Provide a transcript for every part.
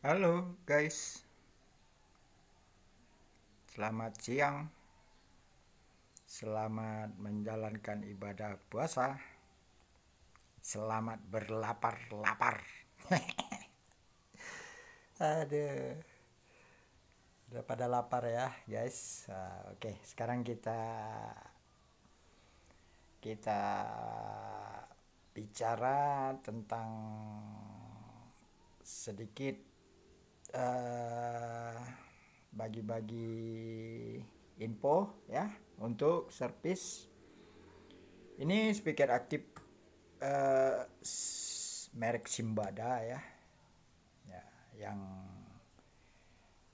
Halo guys Selamat siang Selamat menjalankan ibadah puasa Selamat berlapar-lapar Aduh Udah pada lapar ya guys uh, Oke okay, sekarang kita Kita Bicara tentang Sedikit Eh, bagi-bagi uh, info ya untuk servis ini speaker aktif uh, merek Simbada ya. ya yang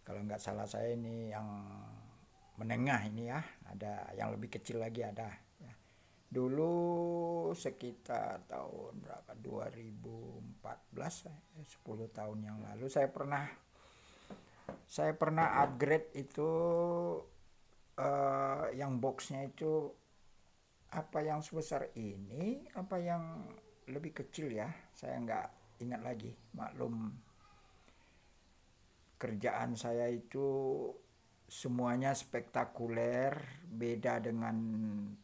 kalau nggak salah saya ini yang menengah ini ya ada yang lebih kecil lagi ada ya. dulu sekitar tahun berapa 2014 10 eh, tahun yang lalu saya pernah saya pernah upgrade itu uh, yang boxnya itu apa yang sebesar ini apa yang lebih kecil ya saya nggak ingat lagi maklum kerjaan saya itu semuanya spektakuler beda dengan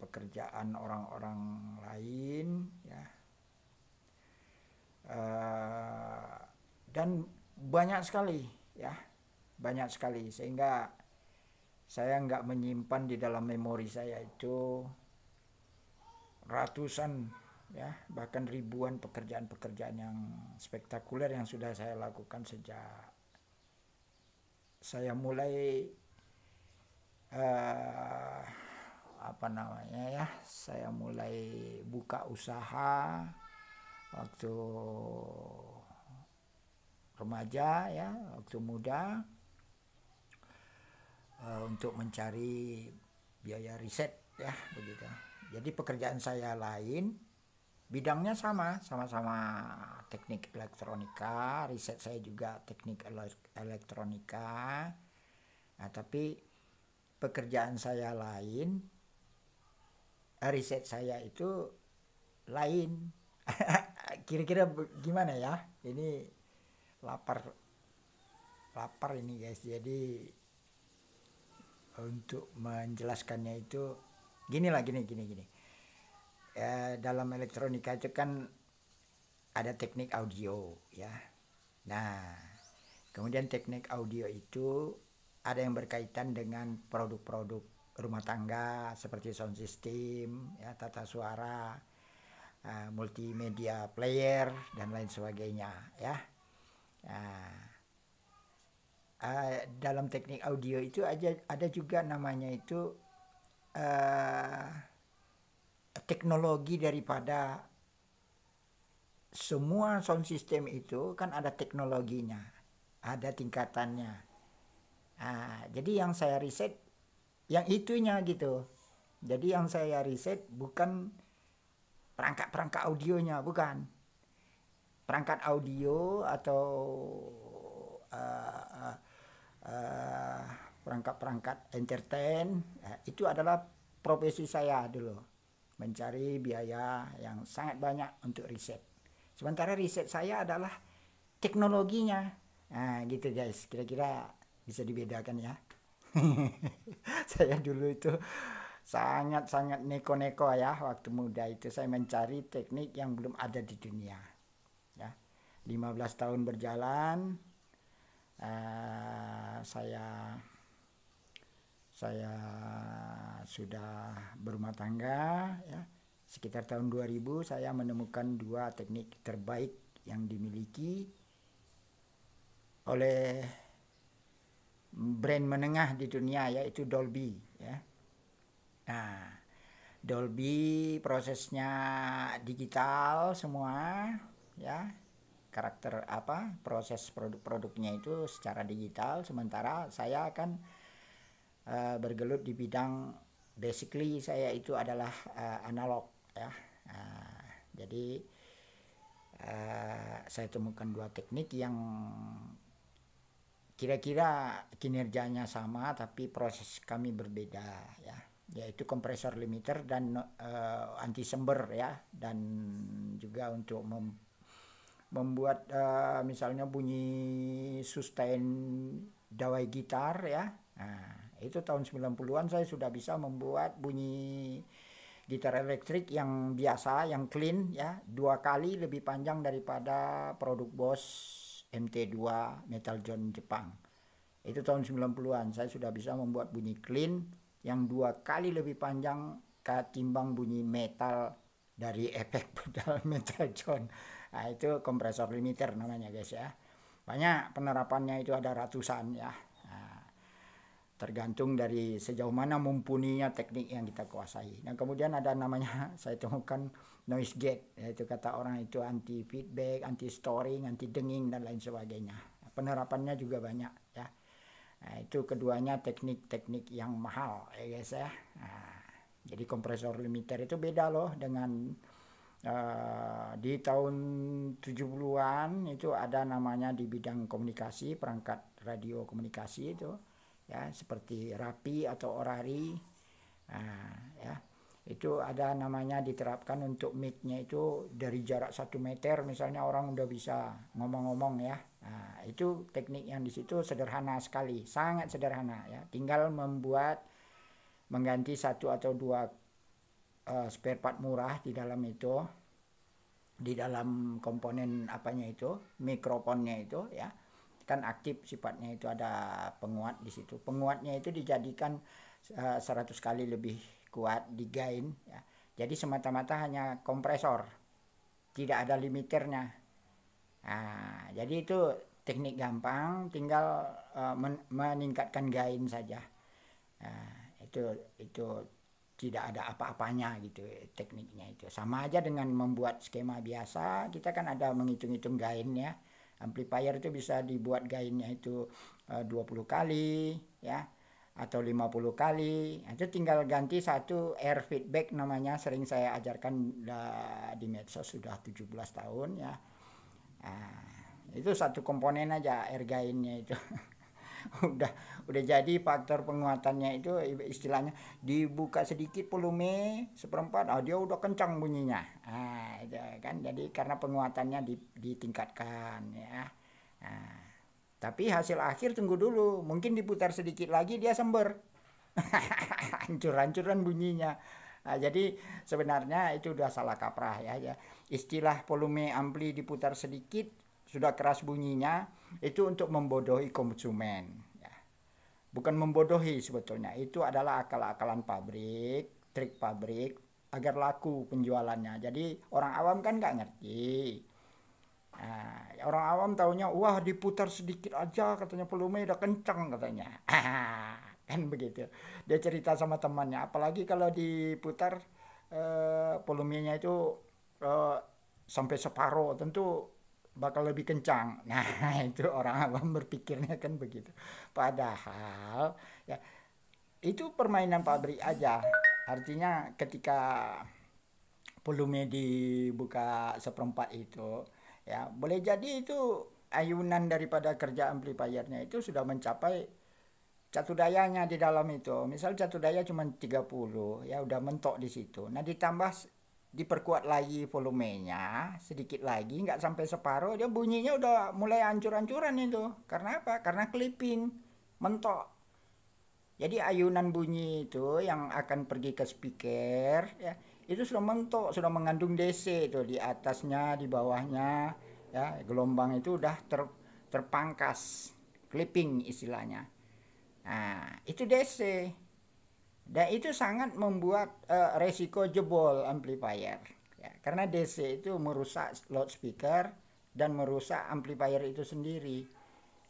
pekerjaan orang-orang lain ya uh, dan banyak sekali ya banyak sekali sehingga saya nggak menyimpan di dalam memori saya itu ratusan ya bahkan ribuan pekerjaan-pekerjaan yang spektakuler yang sudah saya lakukan sejak saya mulai uh, apa namanya ya saya mulai buka usaha waktu remaja ya waktu muda Eh, untuk mencari biaya riset ya begitu. Jadi pekerjaan saya lain, bidangnya sama, sama-sama teknik elektronika, riset saya juga teknik elektronika. Nah, tapi pekerjaan saya lain, riset saya itu lain. Kira-kira gimana ya? Ini lapar lapar ini guys. Jadi untuk menjelaskannya itu gini lah gini gini gini ya, dalam elektronika itu kan ada teknik audio ya nah kemudian teknik audio itu ada yang berkaitan dengan produk-produk rumah tangga seperti sound system ya tata suara eh, multimedia player dan lain sebagainya ya nah, uh, dalam teknik audio itu aja ada juga namanya itu uh, teknologi daripada semua sound system itu kan ada teknologinya, ada tingkatannya. uh, jadi yang saya riset yang itunya gitu. Jadi yang saya riset bukan perangkat-perangkat audionya, bukan. Perangkat audio atau uh, uh, Eh, perangkat-perangkat uh, entertain uh, itu adalah profesi saya dulu mencari biaya yang sangat banyak untuk riset sementara riset saya adalah teknologinya nah, gitu guys kira-kira bisa dibedakan ya saya dulu itu sangat-sangat neko-neko ya waktu muda itu saya mencari teknik yang belum ada di dunia ya 15 tahun berjalan Eh, saya saya sudah berumah tangga ya sekitar tahun 2000 saya menemukan dua teknik terbaik yang dimiliki oleh brand menengah di dunia yaitu Dolby ya. Nah, Dolby prosesnya digital semua ya karakter apa proses produk-produknya itu secara digital sementara saya akan uh, bergelut di bidang basically saya itu adalah uh, analog ya uh, jadi uh, saya temukan dua teknik yang kira-kira kinerjanya sama tapi proses kami berbeda ya yaitu kompresor limiter dan uh, anti sember ya dan juga untuk mem membuat uh, misalnya bunyi sustain dawai gitar ya. Nah, itu tahun 90-an saya sudah bisa membuat bunyi gitar elektrik yang biasa, yang clean ya, dua kali lebih panjang daripada produk Boss MT2 Metal John Jepang. Itu tahun 90-an saya sudah bisa membuat bunyi clean yang dua kali lebih panjang ketimbang bunyi metal dari efek pedal Metal John. Nah, itu kompresor limiter namanya guys ya. Banyak penerapannya itu ada ratusan ya. Nah, tergantung dari sejauh mana mumpuninya teknik yang kita kuasai. Nah kemudian ada namanya saya temukan noise gate yaitu kata orang itu anti feedback, anti storing, anti denging dan lain sebagainya. Penerapannya juga banyak ya. Nah, itu keduanya teknik-teknik yang mahal ya guys ya. Nah, jadi kompresor limiter itu beda loh dengan Uh, di tahun 70-an itu ada namanya di bidang komunikasi, perangkat radio komunikasi itu ya seperti Rapi atau Orari. Uh, ya. Itu ada namanya diterapkan untuk mic-nya itu dari jarak satu meter misalnya orang udah bisa ngomong-ngomong ya. Nah, itu teknik yang di situ sederhana sekali, sangat sederhana ya. Tinggal membuat mengganti satu atau dua uh, spare part murah di dalam itu di dalam komponen apanya itu mikrofonnya itu ya kan aktif sifatnya itu ada penguat di situ penguatnya itu dijadikan uh, eh, 100 kali lebih kuat di gain ya. jadi semata-mata hanya kompresor tidak ada limiternya nah, jadi itu teknik gampang tinggal uh, men meningkatkan gain saja nah, itu itu tidak ada apa-apanya gitu tekniknya itu sama aja dengan membuat skema biasa kita kan ada menghitung-hitung gainnya amplifier itu bisa dibuat gainnya itu e, eh, 20 kali ya atau 50 kali nah, itu tinggal ganti satu air feedback namanya sering saya ajarkan di medsos sudah 17 tahun ya nah, itu satu komponen aja air gainnya itu udah udah jadi faktor penguatannya itu istilahnya dibuka sedikit volume seperempat oh dia udah kencang bunyinya ah itu kan jadi karena penguatannya ditingkatkan ya nah, tapi hasil akhir tunggu dulu mungkin diputar sedikit lagi dia sember hancur-hancuran bunyinya Nah, jadi sebenarnya itu udah salah kaprah ya, ya. Istilah volume ampli diputar sedikit sudah keras bunyinya itu untuk membodohi konsumen ya. bukan membodohi sebetulnya itu adalah akal-akalan pabrik trik pabrik agar laku penjualannya jadi orang awam kan nggak ngerti Nah, orang awam taunya wah diputar sedikit aja katanya volume udah kencang katanya kan begitu dia cerita sama temannya apalagi kalau diputar eh, volumenya itu eh, sampai separuh tentu bakal lebih kencang. Nah, itu orang awam berpikirnya kan begitu. Padahal ya itu permainan pabrik aja. Artinya ketika volume dibuka seperempat itu ya boleh jadi itu ayunan daripada kerja amplifiernya itu sudah mencapai catu dayanya di dalam itu. Misal catu daya cuma 30 ya udah mentok di situ. Nah, ditambah diperkuat lagi volumenya sedikit lagi nggak sampai separuh dia bunyinya udah mulai ancur-ancuran itu karena apa karena clipping mentok jadi ayunan bunyi itu yang akan pergi ke speaker ya itu sudah mentok sudah mengandung DC itu di atasnya di bawahnya ya gelombang itu udah ter, terpangkas clipping istilahnya nah itu DC dan itu sangat membuat uh, resiko jebol amplifier. Ya, karena DC itu merusak loudspeaker dan merusak amplifier itu sendiri.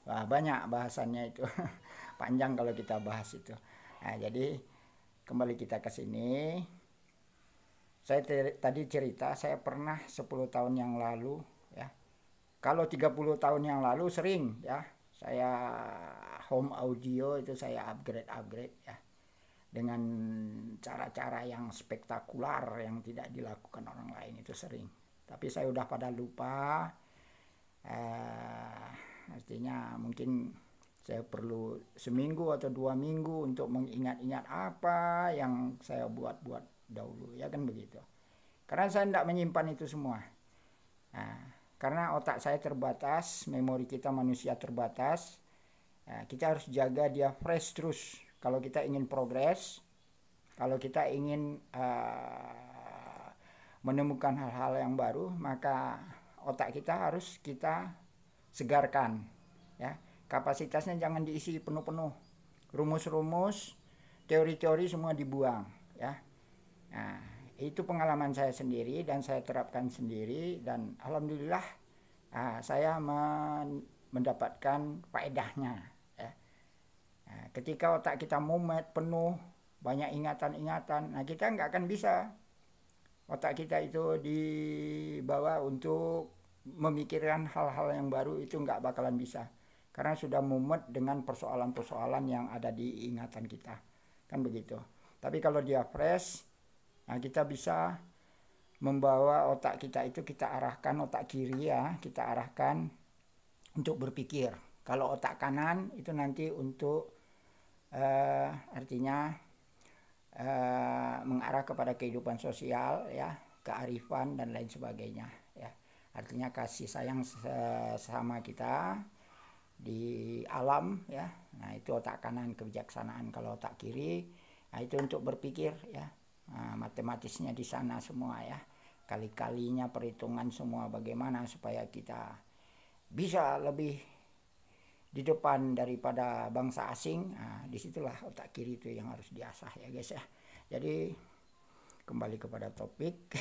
Wah, banyak bahasannya itu. Panjang kalau kita bahas itu. Nah, jadi kembali kita ke sini. Saya tadi cerita saya pernah 10 tahun yang lalu ya. Kalau 30 tahun yang lalu sering ya saya home audio itu saya upgrade upgrade ya dengan cara-cara yang spektakular yang tidak dilakukan orang lain itu sering. Tapi saya udah pada lupa, eh, artinya mungkin saya perlu seminggu atau dua minggu untuk mengingat-ingat apa yang saya buat-buat dahulu, ya kan begitu. Karena saya tidak menyimpan itu semua. Nah, karena otak saya terbatas, memori kita manusia terbatas, nah, kita harus jaga dia fresh terus kalau kita ingin progres, kalau kita ingin uh, menemukan hal-hal yang baru, maka otak kita harus kita segarkan, ya. Kapasitasnya jangan diisi penuh-penuh. Rumus-rumus, teori-teori semua dibuang, ya. Nah, itu pengalaman saya sendiri dan saya terapkan sendiri dan alhamdulillah uh, saya men mendapatkan faedahnya Nah, ketika otak kita mumet, penuh, banyak ingatan-ingatan, nah kita nggak akan bisa otak kita itu dibawa untuk memikirkan hal-hal yang baru itu nggak bakalan bisa karena sudah mumet dengan persoalan-persoalan yang ada di ingatan kita kan begitu tapi kalau dia fresh nah kita bisa membawa otak kita itu kita arahkan otak kiri ya kita arahkan untuk berpikir kalau otak kanan itu nanti untuk uh, artinya uh, mengarah kepada kehidupan sosial ya kearifan dan lain sebagainya ya artinya kasih sayang sama kita di alam ya nah itu otak kanan kebijaksanaan kalau otak kiri nah itu untuk berpikir ya nah, matematisnya di sana semua ya kali-kalinya perhitungan semua bagaimana supaya kita bisa lebih di depan daripada bangsa asing nah, disitulah otak kiri itu yang harus diasah ya guys ya jadi kembali kepada topik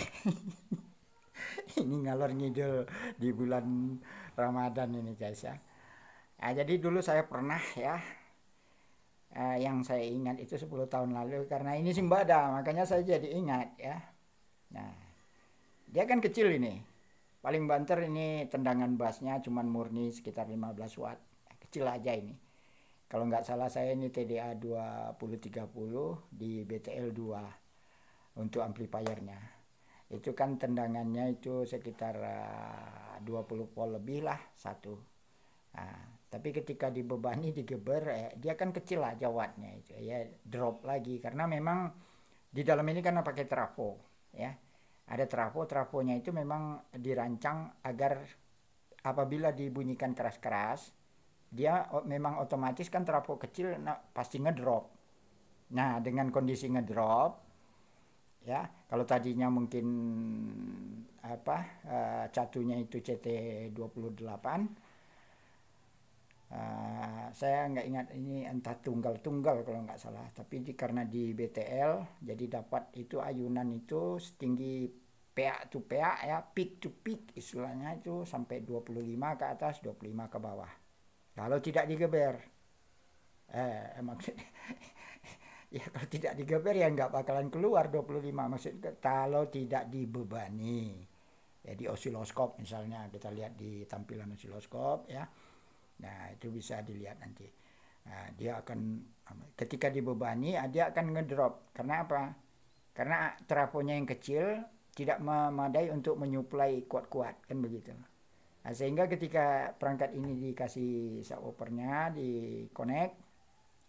ini ngalor ngidul di bulan Ramadan ini guys ya nah, jadi dulu saya pernah ya Uh, yang saya ingat itu 10 tahun lalu karena ini simbada makanya saya jadi ingat ya nah dia kan kecil ini paling banter ini tendangan bassnya cuman murni sekitar 15 watt kecil aja ini. Kalau nggak salah saya ini TDA 2030 di BTL 2 untuk amplifiernya. Itu kan tendangannya itu sekitar 20 eh, volt lebih lah satu. Nah, tapi ketika dibebani digeber eh, dia kan kecil aja wattnya itu ya drop lagi karena memang di dalam ini karena pakai trafo ya ada trafo trafonya itu memang dirancang agar apabila dibunyikan keras-keras dia memang otomatis kan trafo kecil nah, pasti ngedrop. Nah, dengan kondisi ngedrop ya, kalau tadinya mungkin apa uh, eh, catunya itu CT28 uh, eh, saya nggak ingat ini entah tunggal-tunggal kalau nggak salah, tapi di, karena di BTL jadi dapat itu ayunan itu setinggi PA to PA ya, peak to peak istilahnya itu sampai 25 ke atas, 25 ke bawah kalau tidak digeber, eh, eh maksudnya ya kalau tidak digeber ya nggak bakalan keluar 25 maksud kalau tidak dibebani ya di osiloskop misalnya kita lihat di tampilan osiloskop ya nah itu bisa dilihat nanti nah, dia akan ketika dibebani ah, dia akan ngedrop karena apa karena trafonya yang kecil tidak memadai untuk menyuplai kuat-kuat kan begitu Nah, sehingga ketika perangkat ini dikasih subwoofernya di connect,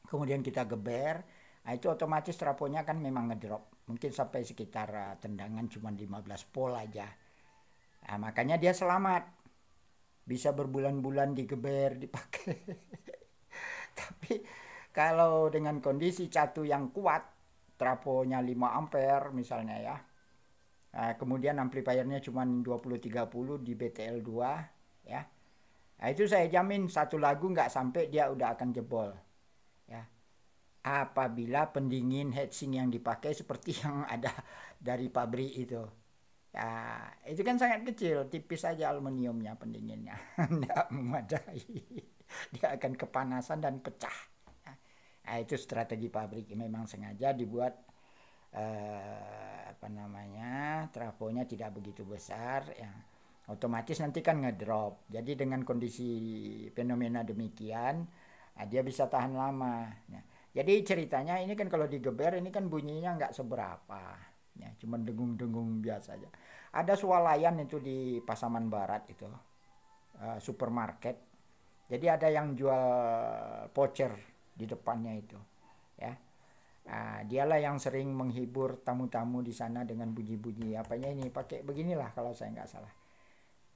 kemudian kita geber, nah itu otomatis traponya kan memang ngedrop. Mungkin sampai sekitar uh, tendangan cuma 15 pol aja. Nah, makanya dia selamat. Bisa berbulan-bulan digeber, dipakai. Tapi kalau dengan kondisi catu yang kuat, traponya 5 ampere misalnya ya, Uh, kemudian amplifiernya cuma 20-30 di BTL 2 ya. Nah, itu saya jamin satu lagu nggak sampai dia udah akan jebol. Ya. Apabila pendingin heatsink yang dipakai seperti yang ada dari pabrik itu. Ya, itu kan sangat kecil, tipis saja aluminiumnya pendinginnya. Nggak memadai. Dia akan kepanasan dan pecah. Nah, itu strategi pabrik memang sengaja dibuat eh, apa namanya trafonya tidak begitu besar ya otomatis nanti kan ngedrop jadi dengan kondisi fenomena demikian ah, dia bisa tahan lama ya. jadi ceritanya ini kan kalau digeber ini kan bunyinya nggak seberapa ya cuma dengung-dengung biasa aja ada swalayan itu di Pasaman Barat itu uh, supermarket jadi ada yang jual voucher di depannya itu ya Nah, dialah yang sering menghibur tamu-tamu di sana dengan bunyi-bunyi apanya ini pakai beginilah kalau saya nggak salah.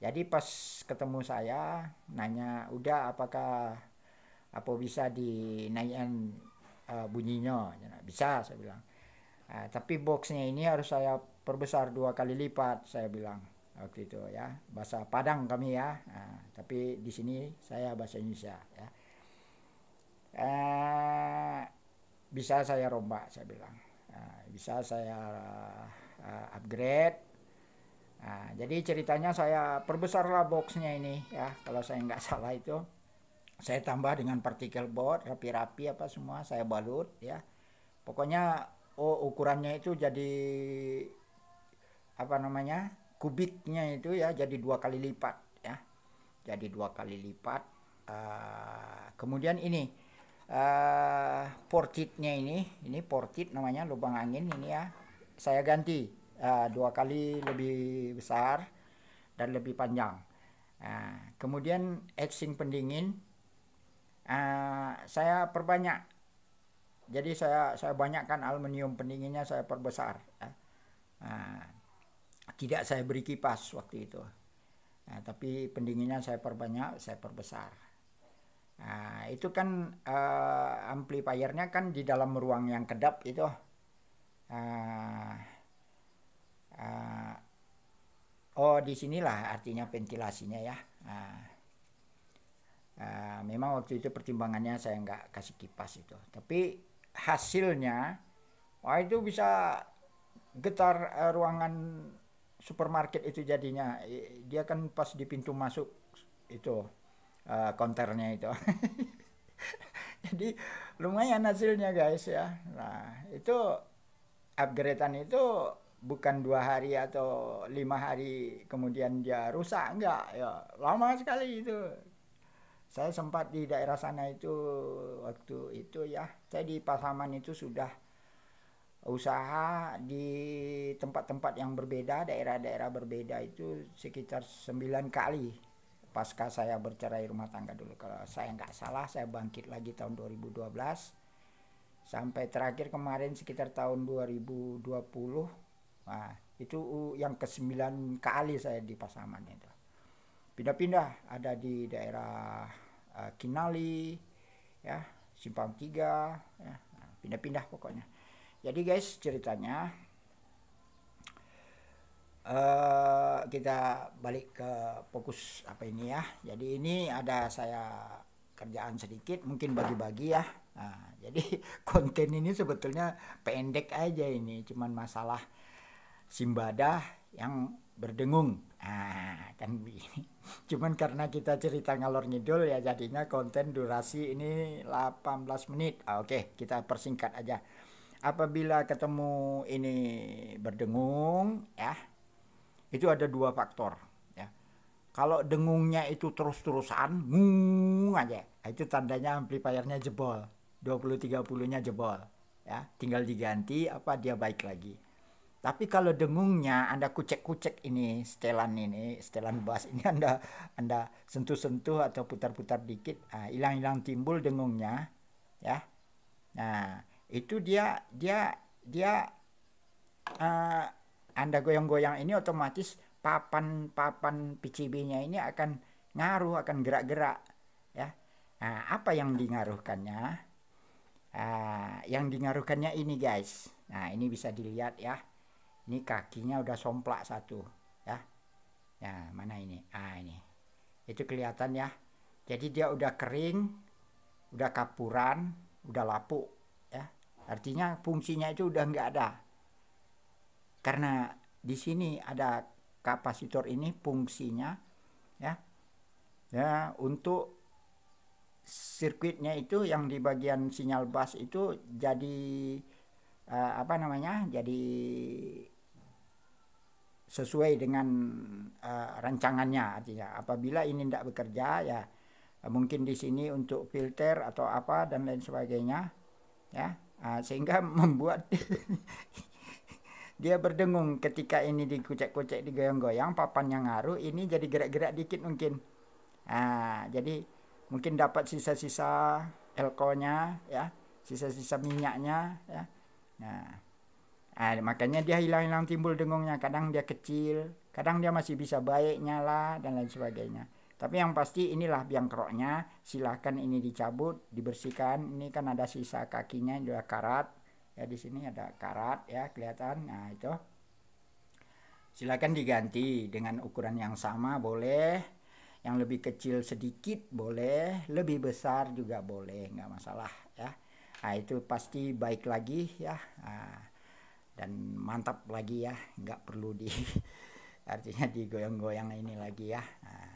Jadi pas ketemu saya nanya udah apakah apa bisa dinaikkan uh, bunyinya? bisa saya bilang. Uh, tapi boxnya ini harus saya perbesar dua kali lipat saya bilang waktu itu ya bahasa Padang kami ya. uh, tapi di sini saya bahasa Indonesia ya. Uh, bisa saya rombak saya bilang nah, bisa saya eh, upgrade nah, jadi ceritanya saya perbesarlah boxnya ini ya kalau saya nggak salah itu saya tambah dengan partikel board rapi-rapi apa semua saya balut ya pokoknya oh ukurannya itu jadi apa namanya kubiknya itu ya jadi dua kali lipat ya jadi dua kali lipat uh, kemudian ini uh, portitnya ini ini portit namanya lubang angin ini ya saya ganti uh, dua kali lebih besar dan lebih panjang uh, kemudian etching pendingin uh, saya perbanyak jadi saya saya banyakkan aluminium pendinginnya saya perbesar uh, uh, tidak saya beri kipas waktu itu uh, tapi pendinginnya saya perbanyak saya perbesar Nah, itu kan uh, amplifiernya kan di dalam ruang yang kedap itu. Uh, uh, oh, disinilah artinya ventilasinya ya. Uh, uh, memang waktu itu pertimbangannya saya nggak kasih kipas itu. Tapi hasilnya, wah itu bisa getar uh, ruangan supermarket itu jadinya. Dia kan pas di pintu masuk itu uh, itu. Jadi lumayan hasilnya guys ya. Nah itu upgradean itu bukan dua hari atau lima hari kemudian dia rusak enggak ya lama sekali itu saya sempat di daerah sana itu waktu itu ya saya di Pasaman itu sudah usaha di tempat-tempat yang berbeda daerah-daerah berbeda itu sekitar sembilan kali pasca saya bercerai rumah tangga dulu kalau saya nggak salah saya bangkit lagi tahun 2012 sampai terakhir kemarin sekitar tahun 2020 nah itu yang ke-9 kali saya di Pasaman itu pindah-pindah ada di daerah uh, Kinali ya simpang Tiga ya nah, pindah-pindah pokoknya jadi guys ceritanya Eh, kita balik ke fokus apa ini ya. Jadi ini ada saya kerjaan sedikit, mungkin bagi-bagi ya. Nah, jadi konten ini sebetulnya pendek aja ini, cuman masalah simbadah yang berdengung. Nah, kan begini. Cuman karena kita cerita ngalor ngidul ya jadinya konten durasi ini 18 menit. Oke, kita persingkat aja. Apabila ketemu ini berdengung ya, itu ada dua faktor ya. Kalau dengungnya itu terus-terusan ngung aja, nah, itu tandanya amplifiernya jebol. 20-30-nya jebol ya, tinggal diganti apa dia baik lagi. Tapi kalau dengungnya Anda kucek-kucek ini setelan ini, setelan bass ini Anda Anda sentuh-sentuh atau putar-putar dikit, nah, hilang-hilang timbul dengungnya, ya. Nah, itu dia dia dia uh, anda goyang-goyang ini otomatis papan-papan PCB-nya ini akan ngaruh, akan gerak-gerak. Ya. Nah, apa yang dingaruhkannya? Uh, ah, yang dingaruhkannya ini guys. Nah ini bisa dilihat ya. Ini kakinya udah somplak satu. Ya. Ya mana ini? Ah ini. Itu kelihatan ya. Jadi dia udah kering, udah kapuran, udah lapuk. Ya. Artinya fungsinya itu udah nggak ada karena di sini ada kapasitor ini fungsinya ya. Ya, untuk sirkuitnya itu yang di bagian sinyal bus itu jadi uh, apa namanya? Jadi sesuai dengan uh, rancangannya artinya apabila ini tidak bekerja ya mungkin di sini untuk filter atau apa dan lain sebagainya ya uh, sehingga membuat dia berdengung ketika ini dikucek-kucek, digoyang-goyang, papan yang ngaruh, ini jadi gerak-gerak dikit mungkin. Nah, jadi mungkin dapat sisa-sisa elkonya, ya, sisa-sisa minyaknya, ya. Nah, nah makanya dia hilang-hilang timbul dengungnya. Kadang dia kecil, kadang dia masih bisa baik nyala dan lain sebagainya. Tapi yang pasti inilah biang keroknya. Silahkan ini dicabut, dibersihkan. Ini kan ada sisa kakinya, juga karat ya di sini ada karat ya kelihatan nah itu silakan diganti dengan ukuran yang sama boleh yang lebih kecil sedikit boleh lebih besar juga boleh nggak masalah ya nah, itu pasti baik lagi ya nah, dan mantap lagi ya nggak perlu di artinya digoyang-goyang ini lagi ya, nah,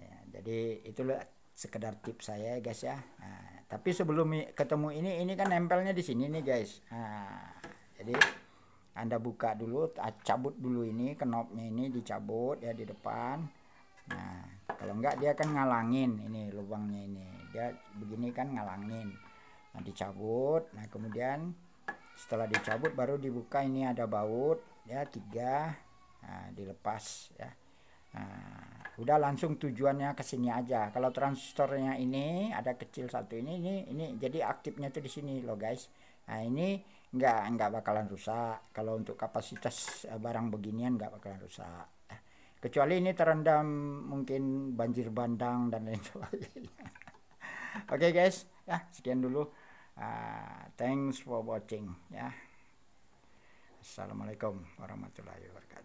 ya jadi itu sekedar tips saya guys ya nah, tapi sebelum ketemu ini ini kan nempelnya di sini nih guys nah, jadi anda buka dulu cabut dulu ini kenopnya ini dicabut ya di depan nah kalau enggak dia akan ngalangin ini lubangnya ini dia begini kan ngalangin nah dicabut nah kemudian setelah dicabut baru dibuka ini ada baut ya tiga nah, dilepas ya nah, udah langsung tujuannya ke sini aja kalau transistornya ini ada kecil satu ini ini ini jadi aktifnya tuh di sini loh guys nah ini nggak nggak bakalan rusak kalau untuk kapasitas eh, barang beginian nggak bakalan rusak kecuali ini terendam mungkin banjir bandang dan lain sebagainya oke okay, guys ya sekian dulu uh, thanks for watching ya assalamualaikum warahmatullahi wabarakatuh